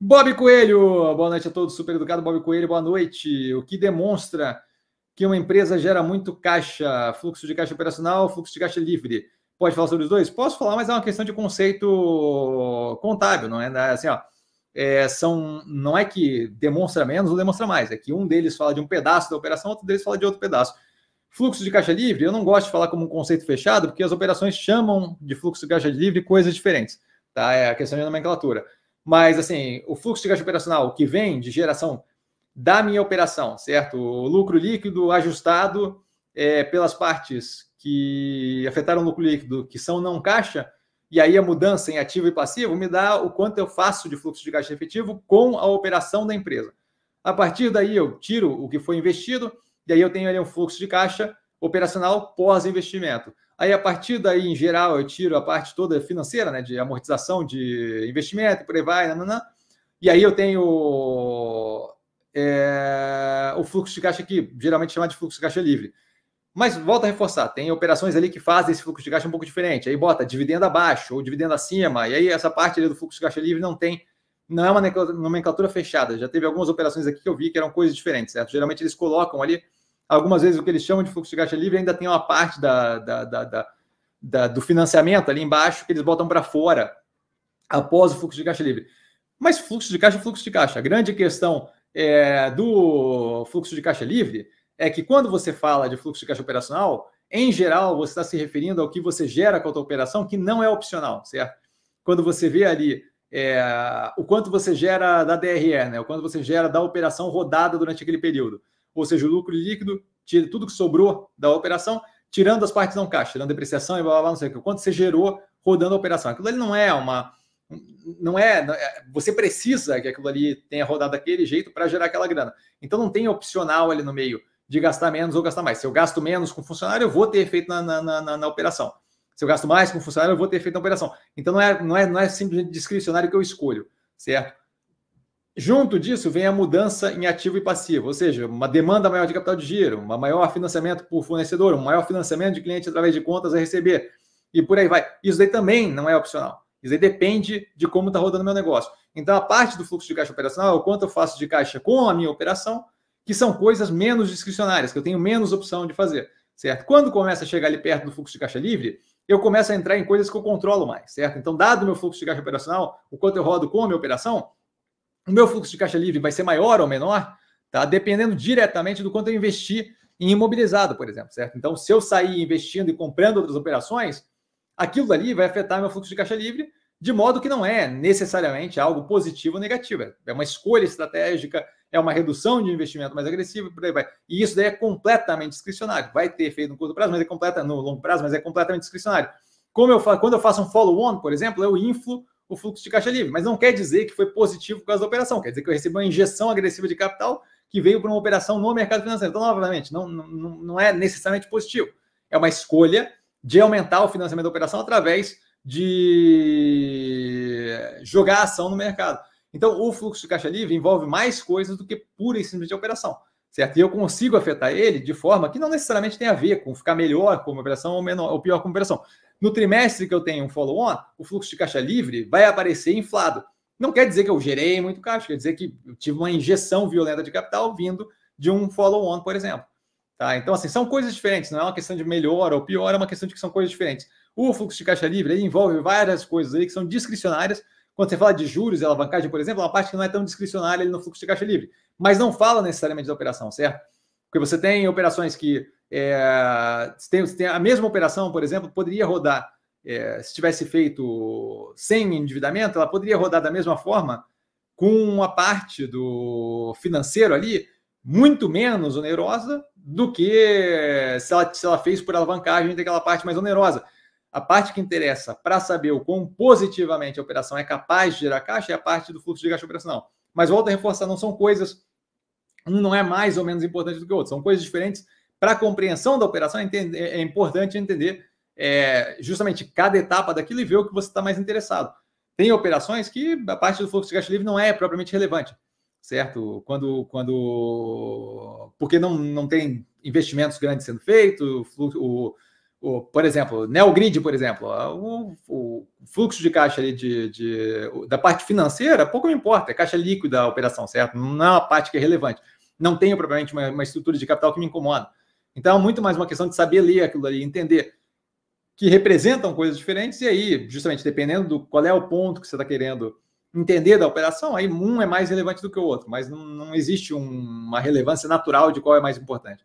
Bob Coelho, boa noite a todos, super educado Bob Coelho, boa noite. O que demonstra que uma empresa gera muito caixa, fluxo de caixa operacional, fluxo de caixa livre. Pode falar sobre os dois? Posso falar, mas é uma questão de conceito contábil, não é? Né, assim, ó, é, são, não é que demonstra menos ou demonstra mais, é que um deles fala de um pedaço da operação, outro deles fala de outro pedaço. Fluxo de caixa livre, eu não gosto de falar como um conceito fechado, porque as operações chamam de fluxo de caixa livre coisas diferentes, tá? É a questão de nomenclatura. Mas, assim, o fluxo de caixa operacional que vem de geração da minha operação, certo? O lucro líquido ajustado é, pelas partes que afetaram o lucro líquido, que são não caixa, e aí a mudança em ativo e passivo me dá o quanto eu faço de fluxo de caixa efetivo com a operação da empresa. A partir daí eu tiro o que foi investido, e aí eu tenho ali um fluxo de caixa operacional pós-investimento. Aí, a partir daí, em geral, eu tiro a parte toda financeira, né? De amortização, de investimento, por aí vai, nananã. E aí eu tenho é, o fluxo de caixa que geralmente chamado de fluxo de caixa livre. Mas volta a reforçar, tem operações ali que fazem esse fluxo de caixa um pouco diferente. Aí bota dividendo abaixo ou dividendo acima, e aí essa parte ali do fluxo de caixa livre não tem, não é uma nomenclatura fechada. Já teve algumas operações aqui que eu vi que eram coisas diferentes, certo? Geralmente eles colocam ali Algumas vezes o que eles chamam de fluxo de caixa livre ainda tem uma parte da, da, da, da do financiamento ali embaixo que eles botam para fora após o fluxo de caixa livre. Mas fluxo de caixa, é fluxo de caixa. A grande questão é, do fluxo de caixa livre é que quando você fala de fluxo de caixa operacional, em geral você está se referindo ao que você gera com a sua operação, que não é opcional, certo? Quando você vê ali é, o quanto você gera da DRE, né? o quanto você gera da operação rodada durante aquele período ou seja, o lucro líquido, tira tudo que sobrou da operação, tirando as partes não caixa, tirando depreciação e blá, blá, blá não sei o que, quanto você gerou rodando a operação. Aquilo ali não é uma. Não é. é você precisa que aquilo ali tenha rodado daquele jeito para gerar aquela grana. Então não tem opcional ali no meio de gastar menos ou gastar mais. Se eu gasto menos com funcionário, eu vou ter efeito na, na, na, na operação. Se eu gasto mais com funcionário, eu vou ter efeito na operação. Então não é, não é, não é simplesmente discricionário que eu escolho, certo? Junto disso vem a mudança em ativo e passivo, ou seja, uma demanda maior de capital de giro, um maior financiamento por fornecedor, um maior financiamento de cliente através de contas a receber e por aí vai. Isso daí também não é opcional. Isso aí depende de como está rodando o meu negócio. Então, a parte do fluxo de caixa operacional é o quanto eu faço de caixa com a minha operação, que são coisas menos discricionárias, que eu tenho menos opção de fazer, certo? Quando começa a chegar ali perto do fluxo de caixa livre, eu começo a entrar em coisas que eu controlo mais, certo? Então, dado o meu fluxo de caixa operacional, o quanto eu rodo com a minha operação, o meu fluxo de caixa livre vai ser maior ou menor, tá? dependendo diretamente do quanto eu investir em imobilizado, por exemplo, certo? Então, se eu sair investindo e comprando outras operações, aquilo dali vai afetar meu fluxo de caixa livre, de modo que não é necessariamente algo positivo ou negativo. É uma escolha estratégica, é uma redução de investimento mais agressivo, por aí vai. E isso daí é completamente discricionário. Vai ter efeito no curto prazo, mas é completa no longo prazo, mas é completamente discricionário. Como eu, quando eu faço um follow-on, por exemplo, eu inflo o fluxo de caixa livre. Mas não quer dizer que foi positivo por causa da operação, quer dizer que eu recebi uma injeção agressiva de capital que veio para uma operação no mercado financeiro. Então, novamente, não, não, não é necessariamente positivo. É uma escolha de aumentar o financiamento da operação através de jogar ação no mercado. Então, o fluxo de caixa livre envolve mais coisas do que pura e simplesmente operação, certo? E eu consigo afetar ele de forma que não necessariamente tem a ver com ficar melhor como operação ou, menor, ou pior como operação no trimestre que eu tenho um follow-on, o fluxo de caixa livre vai aparecer inflado. Não quer dizer que eu gerei muito caixa, quer dizer que eu tive uma injeção violenta de capital vindo de um follow-on, por exemplo. Tá? Então, assim, são coisas diferentes, não é uma questão de melhor ou pior, é uma questão de que são coisas diferentes. O fluxo de caixa livre envolve várias coisas aí que são discricionárias. Quando você fala de juros e alavancagem, por exemplo, é uma parte que não é tão discricionária ali no fluxo de caixa livre, mas não fala necessariamente da operação, certo? Porque você tem operações que. É, tem, tem a mesma operação, por exemplo, poderia rodar. É, se tivesse feito sem endividamento, ela poderia rodar da mesma forma, com uma parte do financeiro ali muito menos onerosa do que se ela, se ela fez por alavancagem daquela parte mais onerosa. A parte que interessa para saber o quão positivamente a operação é capaz de gerar caixa é a parte do fluxo de caixa operacional. Mas volto a reforçar, não são coisas um não é mais ou menos importante do que o outro, são coisas diferentes. Para a compreensão da operação, é, é, é importante entender é, justamente cada etapa daquilo e ver o que você está mais interessado. Tem operações que a parte do fluxo de caixa livre não é propriamente relevante, certo? Quando, quando porque não, não tem investimentos grandes sendo feitos, o, o, por exemplo, Neogrid, por exemplo, o, o fluxo de caixa ali de, de, da parte financeira, pouco me importa, é caixa líquida a operação, certo? Não é uma parte que é relevante. Não tenho, propriamente, uma, uma, estrutura de capital que me incomoda. Então, é muito mais uma questão de saber ler aquilo ali, entender que representam coisas diferentes, e aí, justamente, dependendo do qual é o ponto que você está querendo entender da operação, aí um é mais relevante do que o outro, mas não, não existe um, uma relevância natural de qual é mais importante.